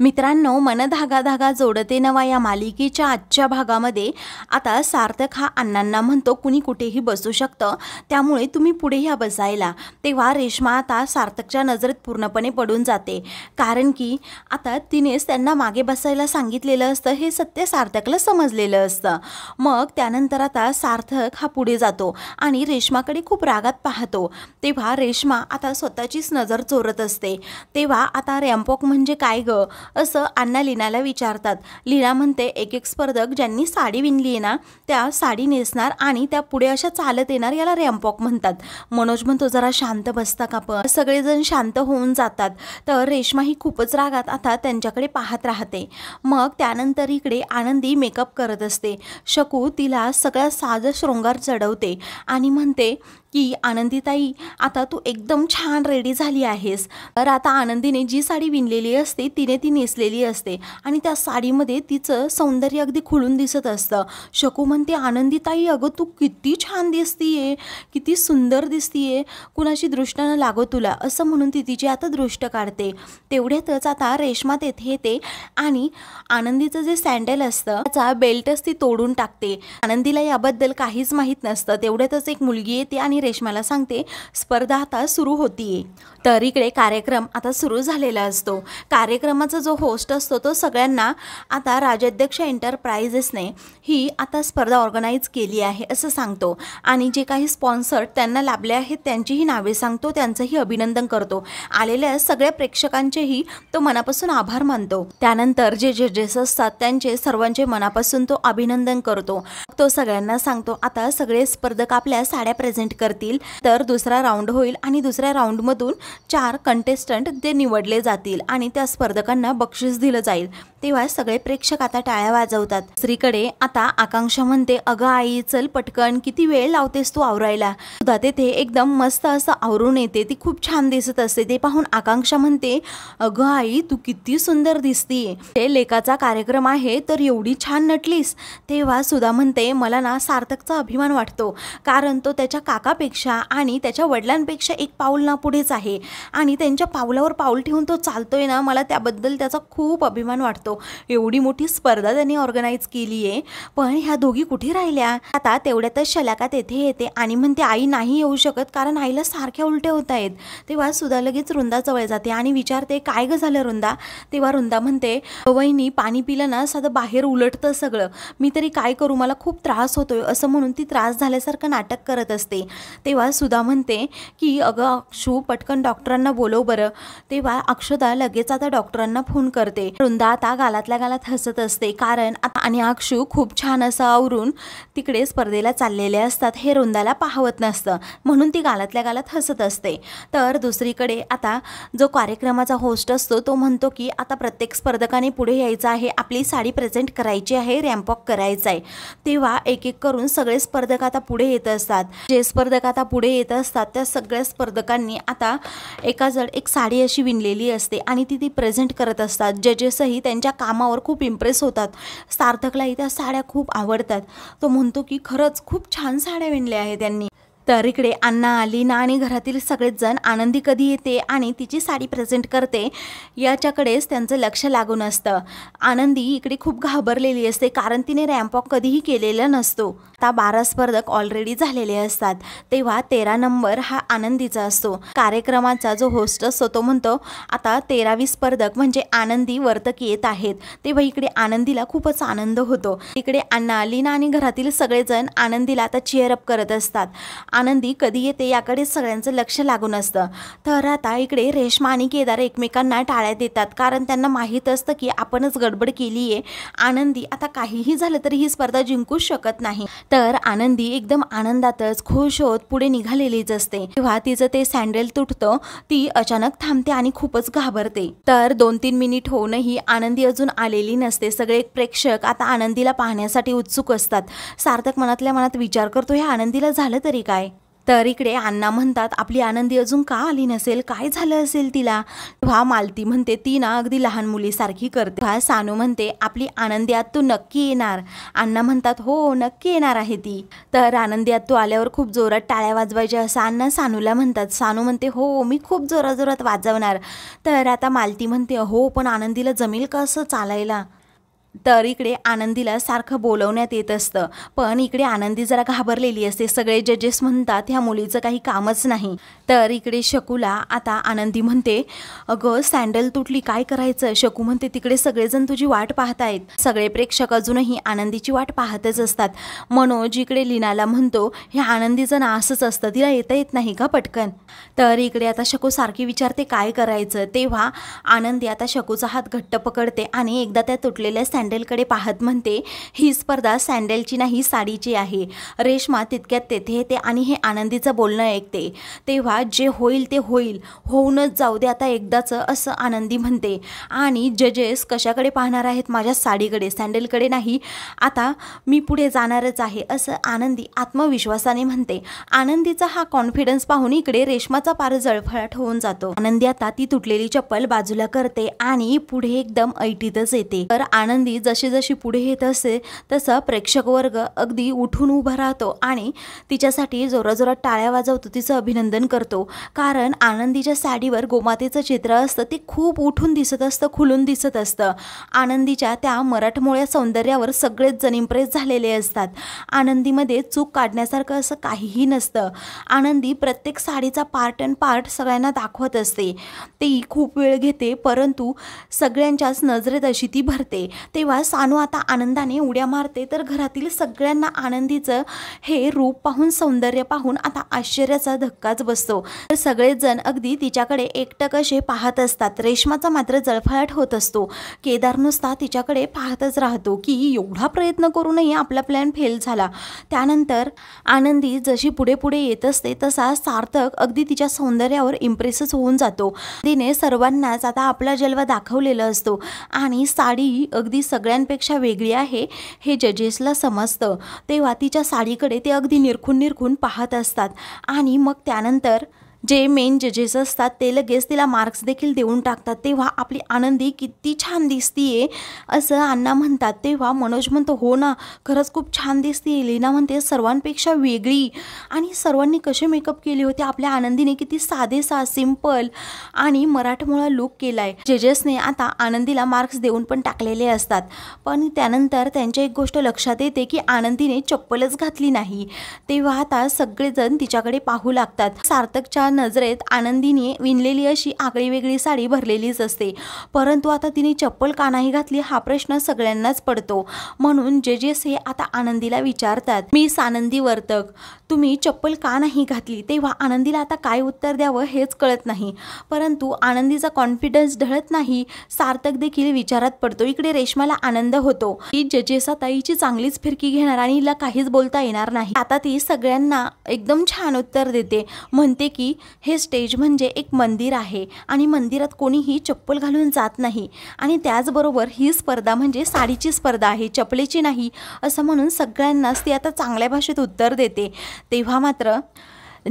मित्रांनो मन धागा धागा जोडते नवा या मालिकेच्या आजच्या भागामध्ये आता सार्थक हा अण्णांना म्हणतो कुणी कुठेही बसू शकतं त्यामुळे तुम्ही पुढे या बसायला तेव्हा रेश्मा आता सार्थकच्या नजरेत पूर्णपणे पडून जाते कारण की आता तिनेच त्यांना मागे बसायला सांगितलेलं असतं हे सत्य सार्थकला समजलेलं असतं मग त्यानंतर आता सार्थक हा पुढे जातो आणि रेश्माकडे खूप रागात पाहतो तेव्हा रेश्मा आता स्वतःचीच नजर चोरत असते तेव्हा आता रॅम्पॉक म्हणजे काय गं असं अण्णा लीनाला विचारतात लीना म्हणते एक एक स्पर्धक ज्यांनी साडी विणली आहे ना त्या साडी नेसणार आणि त्या पुढे अशा चालत येणार याला रॅम्पॉक म्हणतात मनोज म्हणतो जरा शांत बसता का पण सगळेजण शांत होऊन जातात तर रेश्मा ही खूपच रागात आता त्यांच्याकडे पाहत राहते मग त्यानंतर इकडे आनंदी मेकअप करत असते शकू तिला सगळा साज शृंगार चढवते आणि म्हणते की आनंदीताई आता तू एकदम छान रेडी झाली आहेस तर आता आनंदीने जी साडी विणलेली असते तिने ती नेसलेली असते आणि त्या साडीमध्ये तिचं सौंदर्य अगदी खुलून दिसत असतं शकू म्हणते आनंदीताई अगं तू किती छान दिसतीये किती सुंदर दिसतीये कुणाशी दृष्ट न लागो तुला असं म्हणून ती तिची आता दृष्ट काढते तेवढ्यातच आता रेशमा तेथे येते आणि आनंदीचं जे सँडल असतं त्याचा बेल्टच ती तोडून टाकते आनंदीला याबद्दल काहीच माहीत नसतं तेवढ्यातच एक मुलगी येते आणि रेश्माला सांगते स्पर्धा आता सुरू होती तर इकडे कार्यक्रम आता सुरू झालेला असतो कार्यक्रमाचा जो होस्ट असतो तो सगळ्यांना आता राजाध्यक्ष एंटरप्राइजेसने ही आता स्पर्धा ऑर्गनाईज केली आहे असं सांगतो आणि जे काही स्पॉन्सर त्यांना लाभले आहेत त्यांचीही नावे सांगतो त्यांचंही अभिनंदन करतो आलेल्या सगळ्या प्रेक्षकांचेही तो मनापासून आभार मानतो त्यानंतर जे जजेस असतात त्यांचे सर्वांचे मनापासून तो अभिनंदन करतो तो सगळ्यांना सांगतो आता सगळे स्पर्धक आपल्या साड्या प्रेझेंट कर करतील तर दुसरा राऊंड होईल आणि दुसऱ्या राऊंडमधून चार कंटेस्टंट ते निवडले जातील आणि त्या स्पर्धकांना बक्षीस दिलं जाईल तेव्हा सगळे प्रेक्षक आता टाळ्या वाजवतात दुसरीकडे आता आकांक्षा म्हणते अगं आई चल पटकन किती वेळ लावतेस तू आवरायला सुद्धा तेथे एकदम मस्त असं आवरून येते ती खूप छान दिसत असते ते पाहून आकांक्षा म्हणते अगं आई तू किती सुंदर दिसतीये ते लेखाचा कार्यक्रम आहे तर एवढी छान नटलीस तेव्हा सुद्धा म्हणते मला ना सार्थकचा अभिमान वाटतो कारण तो त्याच्या काका पेक्षा आणि त्याच्या वडिलांपेक्षा एक पाऊल ना पुढेच आहे आणि त्यांच्या पावलावर पाऊल ठेवून तो चालतोय ना मला त्याबद्दल त्याचा खूप अभिमान वाटतो एवढी मोठी स्पर्धा त्यांनी ऑर्गनाईज केली आहे पण ह्या दोघी कुठे राहिल्या आता तेवढ्यातच शलाका तेथे येते आणि म्हणते आई नाही येऊ शकत कारण आईला सारख्या उलट्या होत आहेत तेव्हा सुद्धा लगेच रुंदाजवळ जाते आणि विचारते काय गं झालं रुंदा तेव्हा रुंदा म्हणते वहिनी पाणी पिलं ना साधं बाहेर उलटतं सगळं मी तरी काय करू मला खूप त्रास होतोय असं म्हणून ती त्रास झाल्यासारखं नाटक करत असते तेव्हा सुधा म्हणते की अगं अक्षू पटकन डॉक्टरांना बोलव बरं तेव्हा अक्षदा लगेच आता डॉक्टरांना फोन करते वृंदा आता गालातल्या गालात हसत असते कारण आता आणि अक्षू खूप छान असं आवरून तिकडे स्पर्धेला चाललेले असतात हे रुंदाला पाहवत नसतं म्हणून ती गालातल्या गालात हसत असते तर दुसरीकडे आता जो कार्यक्रमाचा होस्ट असतो तो म्हणतो की आता प्रत्येक स्पर्धकाने पुढे यायचं आहे आपली साडी प्रेझेंट करायची आहे रॅम्पॉक करायचा आहे तेव्हा एक एक करून सगळे स्पर्धक आता पुढे येत असतात जे स्पर्धक स्पर्धक आता पुढे येत असतात त्या सगळ्या स्पर्धकांनी आता एका जड एक साडी अशी विणलेली असते आणि ती ती प्रेझेंट करत असतात जजेसही त्यांच्या कामावर खूप इम्प्रेस होतात सार्थकलाही त्या साड्या खूप आवडतात तो म्हणतो की खरंच खूप छान साड्या विणल्या आहेत त्यांनी तर इकडे अण्णा लीना आणि घरातील सगळेच जण आनंदी कधी येते आणि तिची साडी प्रेझेंट करते याच्याकडेच त्यांचं लक्ष लागून असतं आनंदी इकडे खूप घाबरलेली असते कारण तिने रॅम्पॉक कधीही केलेला नसतो आता बारा स्पर्धक ऑलरेडी झालेले असतात तेव्हा तेरा नंबर हा आनंदीचा असतो कार्यक्रमाचा जो होस्ट असतो तो म्हणतो आता तेरावी स्पर्धक म्हणजे आनंदी वर्तक येत आहेत तेव्हा इकडे आनंदीला खूपच आनंद होतो इकडे अण्णा लीना आणि घरातील सगळेजण आनंदीला आता चेअरअप करत असतात आनंदी कधी येते याकडे सगळ्यांचं लक्ष लागून असतं तर आता इकडे रेश्मा आणि केदार एकमेकांना टाळ्या देतात कारण त्यांना माहीत असतं की आपणच गडबड केली आहे आनंदी आता काहीही झालं तरी ही स्पर्धा जिंकूच शकत नाही तर आनंदी एकदम आनंदातच खुश होत पुढे निघालेलीच असते तेव्हा तिचं ते सँडल तुटतं ती अचानक थांबते आणि खूपच घाबरते तर दोन तीन मिनिट होऊनही आनंदी अजून आलेली नसते सगळे प्रेक्षक आता आनंदीला पाहण्यासाठी उत्सुक असतात सार्थक मनातल्या मनात विचार करतो हे आनंदीला झालं तरी काय तर इकडे अण्णा म्हणतात आपली आनंदी अजून का आली नसेल काय झालं असेल तिला तेव्हा मालती म्हणते ती ना अगदी लहान मुलीसारखी करते तेव्हा सानू म्हणते आपली आनंदी आत तू नक्की येणार अण्णा म्हणतात हो नक्की येणार आहे ती तर आनंदी तू आल्यावर खूप जोरात टाळ्या वाजवायच्या असं अण्णा सानूला म्हणतात सानू म्हणते हो मी खूप जोराजोरात वाजवणार तर आता मालती म्हणते हो पण आनंदीला जमेल का असं चालायला तर इकडे आनंदीला सारखं बोलवण्यात येत असतं पण इकडे आनंदी जरा घाबरलेली असते सगळे जजेस म्हणतात ह्या मुलीचं काही कामच नाही तर इकडे शकूला आता आनंदी म्हणते अगं सँडल तुटली काय करायचं शकू म्हणते तिकडे सगळेजण तुझी वाट पाहतायत सगळे प्रेक्षक अजूनही आनंदीची वाट पाहतच असतात मनोज इकडे लीनाला म्हणतो हे आनंदीचं ना असंच असतं तिला येता येत नाही का पटकन तर इकडे आता शकू सारखी विचारते काय करायचं तेव्हा आनंदी आता शकूचा हात घट्ट पकडते आणि एकदा त्या तुटलेल्या सँडलकडे पाहत म्हणते ही स्पर्धा सँडलची नाही साडीची आहे रेश्मा तितक्यात तेथे येते आणि हे आनंदीचं बोलणं ऐकते तेव्हा जे होईल ते होईल होऊनच जाऊ दे आता एकदाचं असं आनंदी म्हणते आणि जजेस कशाकडे पाहणार आहेत माझ्या साडीकडे सँडलकडे नाही आता मी पुढे जाणारच आहे असं आनंदी आत्मविश्वासाने म्हणते आनंदीचा हा कॉन्फिडन्स पाहून इकडे रेश्माचा पार जळफळाट होऊन जातो आनंदी आता ती तुटलेली चप्पल बाजूला करते आणि पुढे एकदम ऐटीतच येते तर आनंदी जशी जशी पुढे येत असते तसा प्रेक्षकवर्ग अगदी उठून उभा राहतो आणि तिच्यासाठी जोराजोरात टाळ्या वाजवतो तिचं अभिनंदन करतो कारण आनंदीच्या साडीवर गोमातेचं चित्र असतं ते खूप उठून दिसत असतं खुलून दिसत असतं आनंदीच्या त्या मराठमोळ्या सौंदर्यावर सगळेच जण इम्प्रेस झालेले असतात आनंदीमध्ये चूक काढण्यासारखं असं काहीही नसतं आनंदी प्रत्येक साडीचा पार्ट अँड पार्ट सगळ्यांना दाखवत असते ती खूप वेळ घेते परंतु सगळ्यांच्याच नजरेत अशी ती भरते ते तेव्हा सानू आता आनंदाने उड्या मारते तर घरातील सगळ्यांना आनंदीचं हे रूप पाहून सौंदर्य पाहून आता आश्चर्याचा धक्काच बसतो तर सगळेजण अगदी तिच्याकडे एकटक असे पाहत असतात रेशमाचा मात्र जळफळाट होत असतो केदार नुसता तिच्याकडे पाहतच राहतो की एवढा प्रयत्न करूनही आपला प्लॅन फेल झाला त्यानंतर आनंदी जशी पुढे पुढे येत असते तसा सार्थक अगदी तिच्या सौंदर्यावर इम्प्रेसच होऊन जातो तिने सर्वांनाच आता आपला जलवा दाखवलेला असतो आणि साडी अगदी सगळ्यांपेक्षा वेगळी आहे हे जजेसला समजतं तेव्हा तिच्या साडीकडे ते अगदी निरखून निरखून पाहत असतात आणि मग त्यानंतर जे मेन जजेस असतात ते लगेच तिला मार्क्स देखील देऊन टाकतात तेव्हा आपली आनंदी किती छान दिसतीये असं अण्णा म्हणतात तेव्हा मनोज म्हणतो हो ना खरंच खूप छान दिसते लीना म्हणते सर्वांपेक्षा वेगळी आणि सर्वांनी कसे मेकअप केले होते आपल्या आनंदीने किती साधे सा सिम्पल आणि मराठमोळा लुक केला आहे जजेसने आता आनंदीला मार्क्स देऊन पण टाकलेले असतात पण त्यानंतर त्यांच्या एक गोष्ट लक्षात येते की आनंदीने चप्पलच घातली नाही तेव्हा आता सगळेजण तिच्याकडे पाहू लागतात सार्थकच्या नजरेत आनंदीने विणलेली अशी आगळीवेगळी साडी भरलेलीच असते परंतु आता तिने चप्पल का नाही घातली हा प्रश्न सगळ्यांनाच पडतो म्हणून जे हे आता आनंदीला विचारतात मी सानंदी वर्तक तुम्ही चप्पल का नाही घातली तेव्हा आनंदीला आता काय उत्तर द्यावं हेच कळत नाही परंतु आनंदीचा कॉन्फिडन्स ढळत नाही सार्थक देखील विचारात पडतो इकडे रेश्माला आनंद होतो की जजेसा ताईची चांगलीच फिरकी घेणार आणि हिला काहीच बोलता येणार नाही आता ती सगळ्यांना एकदम छान उत्तर देते म्हणते की हे स्टेज म्हणजे एक मंदिर आहे आणि मंदिरात कोणीही चप्पल घालून जात नाही आणि त्याचबरोबर ही स्पर्धा म्हणजे साडीची स्पर्धा आहे चपलेची नाही असं म्हणून सगळ्यांनाच ती आता चांगल्या भाषेत उत्तर देते तेव्हा मात्र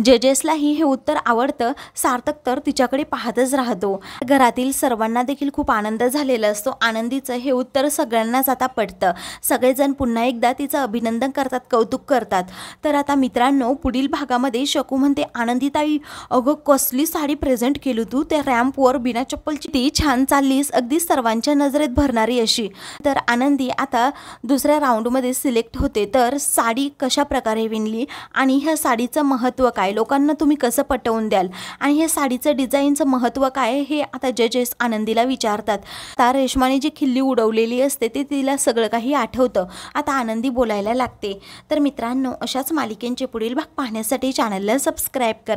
जजेसलाही हे उत्तर आवडतं सार्थक तर तिच्याकडे पाहतच राहतो घरातील सर्वांना देखील खूप आनंद झालेला असतो आनंदीचं हे उत्तर सगळ्यांनाच आता पटतं सगळेजण पुन्हा एकदा तिचं अभिनंदन करतात कौतुक करतात तर आता मित्रांनो पुढील भागामध्ये शकू म्हणते आनंदीताई अगं कसली साडी प्रेझेंट केली तू त्या रॅम्पवर बिना चप्पलची ती छान चाललीस अगदी सर्वांच्या नजरेत भरणारी अशी तर आनंदी आता दुसऱ्या राऊंडमध्ये सिलेक्ट होते तर साडी कशा प्रकारे विणली आणि ह्या साडीचं महत्त्व काय काय लोकांना तुम्ही कसं पटवून द्याल आणि हे साडीचं डिझाईनचं महत्त्व काय हे आता जजेस आनंदीला विचारतात तर रेश्माने जी खिल्ली उडवलेली असते ते तिला सगळं काही आठवतं आता आनंदी बोलायला लागते तर मित्रांनो अशाच मालिकेंचे पुढील भाग पाहण्यासाठी चॅनलला सबस्क्राईब करा